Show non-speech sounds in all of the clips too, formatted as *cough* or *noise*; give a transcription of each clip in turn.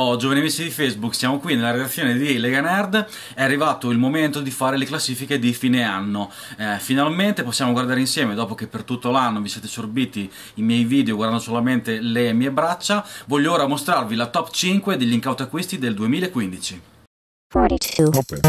Oh, giovani amici di Facebook, siamo qui nella redazione di Lega Nerd. È arrivato il momento di fare le classifiche di fine anno. Eh, finalmente possiamo guardare insieme, dopo che per tutto l'anno vi siete sorbiti i miei video guardando solamente le mie braccia, voglio ora mostrarvi la top 5 degli incauti acquisti del 2015. 42.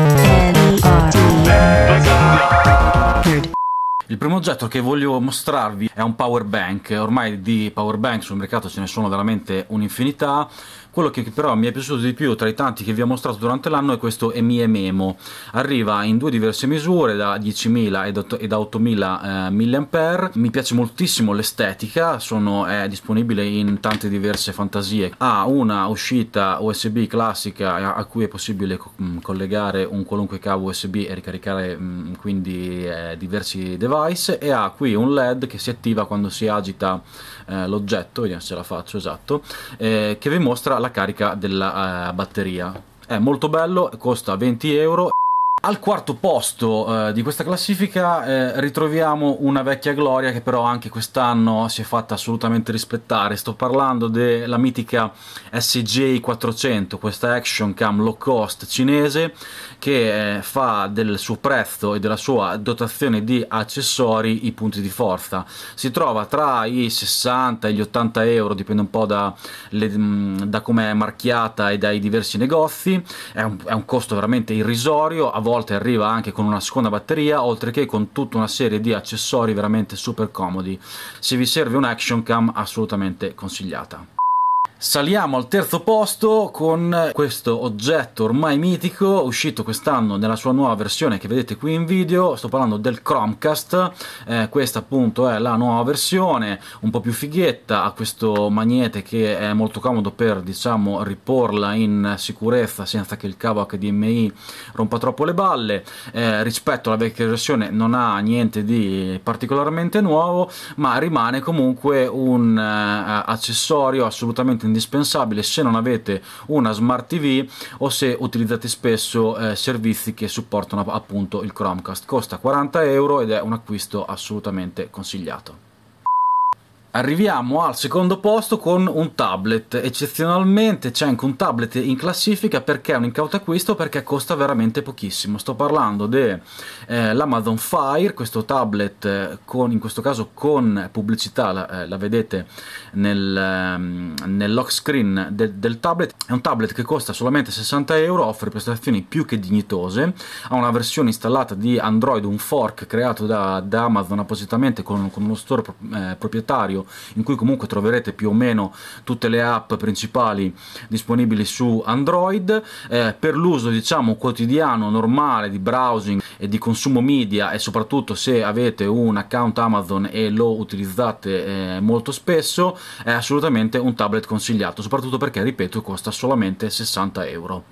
Il primo oggetto che voglio mostrarvi è un power bank, ormai di power bank sul mercato ce ne sono veramente un'infinità, quello che però mi è piaciuto di più tra i tanti che vi ho mostrato durante l'anno è questo Emie Memo, arriva in due diverse misure, da 10.000 e da 8.000 eh, mAh, mi piace moltissimo l'estetica, è disponibile in tante diverse fantasie, ha una uscita USB classica a cui è possibile mm, collegare un qualunque cavo USB e ricaricare mm, quindi eh, diversi device, device e ha qui un led che si attiva quando si agita eh, l'oggetto, vediamo se la faccio esatto, eh, che vi mostra la carica della eh, batteria. È molto bello, costa 20 euro. Al quarto posto eh, di questa classifica eh, ritroviamo una vecchia gloria che però anche quest'anno si è fatta assolutamente rispettare. Sto parlando della mitica SJ400, questa action cam low cost cinese che eh, fa del suo prezzo e della sua dotazione di accessori i punti di forza. Si trova tra i 60 e gli 80 euro, dipende un po' da, mm, da come è marchiata e dai diversi negozi. È un, è un costo veramente irrisorio, a volte volte arriva anche con una seconda batteria oltre che con tutta una serie di accessori veramente super comodi se vi serve un action cam assolutamente consigliata Saliamo al terzo posto con questo oggetto ormai mitico, uscito quest'anno nella sua nuova versione che vedete qui in video, sto parlando del Chromecast, eh, questa appunto è la nuova versione, un po' più fighetta, ha questo magnete che è molto comodo per diciamo riporla in sicurezza senza che il cavo HDMI rompa troppo le balle, eh, rispetto alla vecchia versione non ha niente di particolarmente nuovo, ma rimane comunque un eh, accessorio assolutamente indispensabile se non avete una smart TV o se utilizzate spesso eh, servizi che supportano appunto il Chromecast. Costa 40 euro ed è un acquisto assolutamente consigliato. Arriviamo al secondo posto con un tablet, eccezionalmente c'è anche un tablet in classifica perché è un incauto acquisto perché costa veramente pochissimo, sto parlando dell'Amazon eh, Fire, questo tablet eh, con, in questo caso con pubblicità, la, eh, la vedete nel, ehm, nel lock screen de del tablet, è un tablet che costa solamente 60 euro, offre prestazioni più che dignitose, ha una versione installata di Android, un fork creato da, da Amazon appositamente con, con uno store pro eh, proprietario episodio in cui comunque troverete più o meno tutte le app principali disponibili su Android eh, per l'uso diciamo quotidiano normale di browsing e di consumo media e soprattutto se avete un account Amazon e lo utilizzate eh, molto spesso è assolutamente un tablet consigliato soprattutto perché ripeto costa solamente 60 euro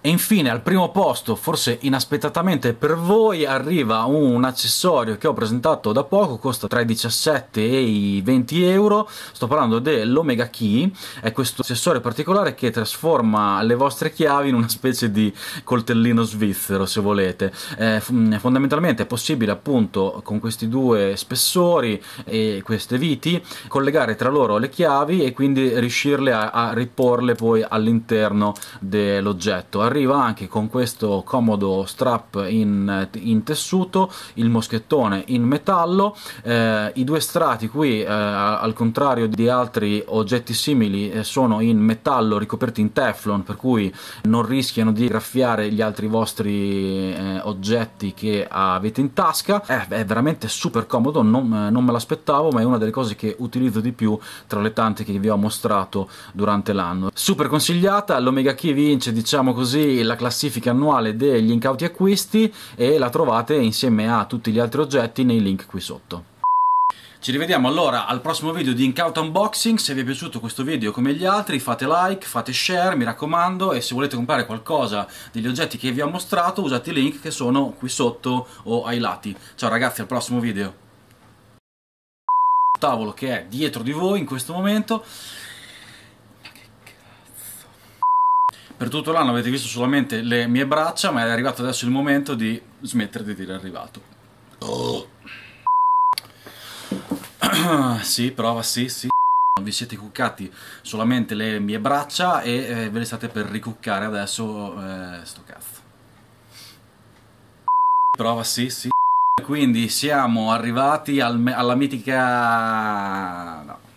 e infine al primo posto, forse inaspettatamente per voi, arriva un accessorio che ho presentato da poco, costa tra i 17 e i 20 euro, sto parlando dell'Omega Key, è questo accessorio particolare che trasforma le vostre chiavi in una specie di coltellino svizzero se volete. Eh, fondamentalmente è possibile appunto con questi due spessori e queste viti collegare tra loro le chiavi e quindi riuscirle a, a riporle poi all'interno dell'oggetto arriva anche con questo comodo strap in, in tessuto il moschettone in metallo eh, i due strati qui eh, al contrario di altri oggetti simili eh, sono in metallo ricoperti in teflon per cui non rischiano di graffiare gli altri vostri eh, oggetti che avete in tasca è veramente super comodo non, eh, non me l'aspettavo ma è una delle cose che utilizzo di più tra le tante che vi ho mostrato durante l'anno super consigliata l'omega key vince diciamo così così la classifica annuale degli incauti acquisti e la trovate insieme a tutti gli altri oggetti nei link qui sotto. Ci rivediamo allora al prossimo video di Incaut Unboxing, se vi è piaciuto questo video come gli altri fate like, fate share, mi raccomando e se volete comprare qualcosa degli oggetti che vi ho mostrato usate i link che sono qui sotto o ai lati. Ciao ragazzi al prossimo video! Tavolo che è dietro di voi in questo momento per tutto l'anno avete visto solamente le mie braccia, ma è arrivato adesso il momento di smettere di dire arrivato. Oh. *clears throat* sì, prova, sì, sì. Vi siete cuccati solamente le mie braccia e eh, ve le state per ricuccare adesso eh, sto cazzo. Prova, sì, sì. Quindi siamo arrivati al alla mitica... no.